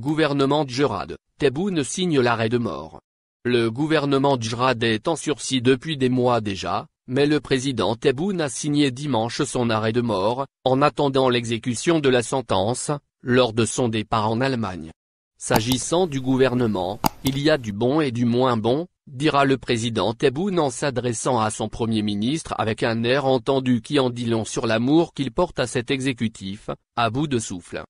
Gouvernement Djerad, Tebboune signe l'arrêt de mort. Le gouvernement Djerad est en sursis depuis des mois déjà, mais le président Tebboune a signé dimanche son arrêt de mort, en attendant l'exécution de la sentence, lors de son départ en Allemagne. S'agissant du gouvernement, il y a du bon et du moins bon, dira le président Tebboune en s'adressant à son premier ministre avec un air entendu qui en dit long sur l'amour qu'il porte à cet exécutif, à bout de souffle.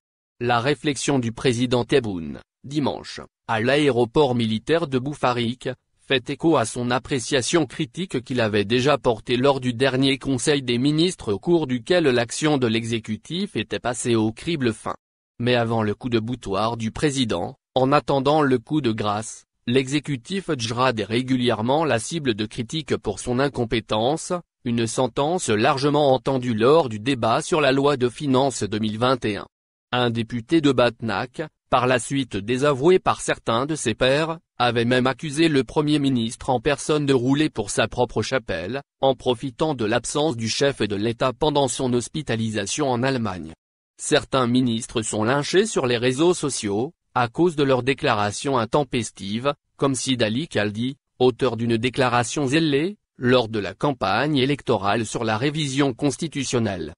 La réflexion du président Tebboune, dimanche, à l'aéroport militaire de Boufarik, fait écho à son appréciation critique qu'il avait déjà portée lors du dernier Conseil des ministres au cours duquel l'action de l'exécutif était passée au crible fin. Mais avant le coup de boutoir du président, en attendant le coup de grâce, l'exécutif Djrad est régulièrement la cible de critiques pour son incompétence, une sentence largement entendue lors du débat sur la loi de finances 2021. Un député de Batnac, par la suite désavoué par certains de ses pairs, avait même accusé le Premier ministre en personne de rouler pour sa propre chapelle, en profitant de l'absence du chef de l'État pendant son hospitalisation en Allemagne. Certains ministres sont lynchés sur les réseaux sociaux, à cause de leurs déclarations intempestives, comme Sidali Kaldi, auteur d'une déclaration zélée, lors de la campagne électorale sur la révision constitutionnelle.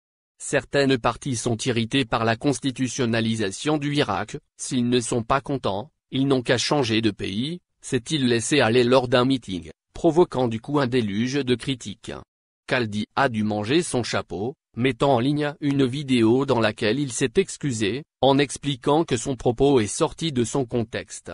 Certaines parties sont irritées par la constitutionnalisation du Irak, s'ils ne sont pas contents, ils n'ont qu'à changer de pays, s'est-il laissé aller lors d'un meeting, provoquant du coup un déluge de critiques. Khaldi a dû manger son chapeau, mettant en ligne une vidéo dans laquelle il s'est excusé, en expliquant que son propos est sorti de son contexte.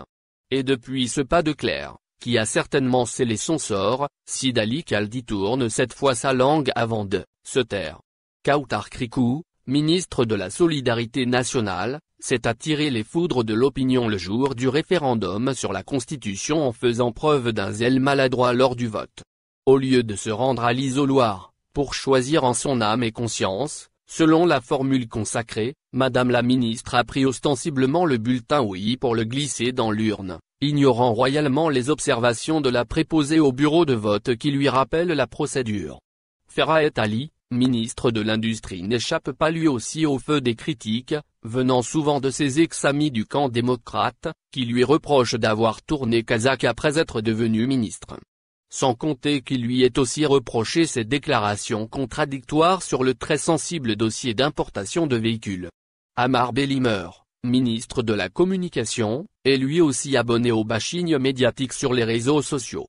Et depuis ce pas de clair, qui a certainement scellé son sort, Sidali Khaldi tourne cette fois sa langue avant de se taire. Kautar Krikou, ministre de la Solidarité nationale, s'est attiré les foudres de l'opinion le jour du référendum sur la Constitution en faisant preuve d'un zèle maladroit lors du vote. Au lieu de se rendre à l'isoloir, pour choisir en son âme et conscience, selon la formule consacrée, Madame la ministre a pris ostensiblement le bulletin oui pour le glisser dans l'urne, ignorant royalement les observations de la préposée au bureau de vote qui lui rappelle la procédure. est Ali, ministre de l'Industrie n'échappe pas lui aussi au feu des critiques, venant souvent de ses ex-amis du camp démocrate, qui lui reprochent d'avoir tourné kazakh après être devenu ministre. Sans compter qu'il lui est aussi reproché ses déclarations contradictoires sur le très sensible dossier d'importation de véhicules. Amar Belimer, ministre de la Communication, est lui aussi abonné aux bashing médiatiques sur les réseaux sociaux.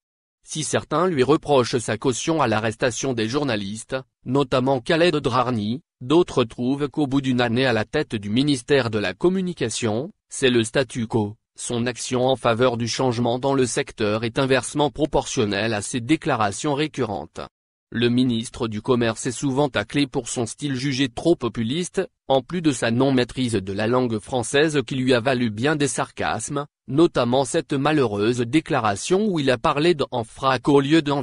Si certains lui reprochent sa caution à l'arrestation des journalistes, notamment Khaled Drarni, d'autres trouvent qu'au bout d'une année à la tête du ministère de la Communication, c'est le statu quo. Son action en faveur du changement dans le secteur est inversement proportionnelle à ses déclarations récurrentes. Le ministre du Commerce est souvent taclé pour son style jugé trop populiste, en plus de sa non-maîtrise de la langue française qui lui a valu bien des sarcasmes, notamment cette malheureuse déclaration où il a parlé d'enfrac au lieu d'en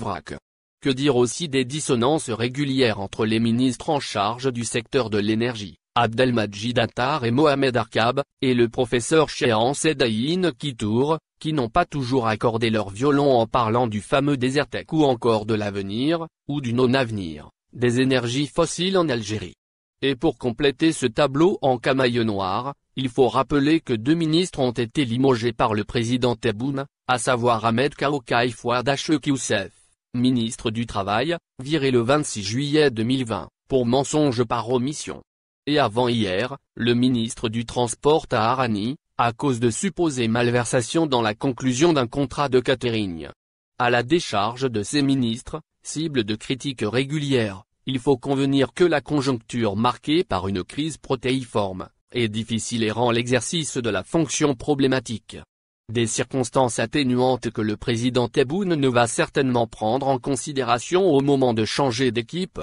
Que dire aussi des dissonances régulières entre les ministres en charge du secteur de l'énergie Abdelmajid Attar et Mohamed Arkab, et le professeur Chehan Sedaïn Kitour, qui n'ont pas toujours accordé leur violon en parlant du fameux désertec ou encore de l'avenir, ou du non-avenir, des énergies fossiles en Algérie. Et pour compléter ce tableau en camaille noir, il faut rappeler que deux ministres ont été limogés par le président Tebboune, à savoir Ahmed Kaokai Fouad Youssef, ministre du Travail, viré le 26 juillet 2020, pour mensonge par omission et avant-hier, le ministre du Transport à Arani, à cause de supposées malversations dans la conclusion d'un contrat de catering. À la décharge de ces ministres, cible de critiques régulières, il faut convenir que la conjoncture marquée par une crise protéiforme, est difficile et rend l'exercice de la fonction problématique. Des circonstances atténuantes que le président Tebboune ne va certainement prendre en considération au moment de changer d'équipe.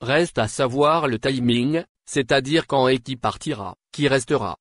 Reste à savoir le timing, c'est-à-dire quand et qui partira, qui restera.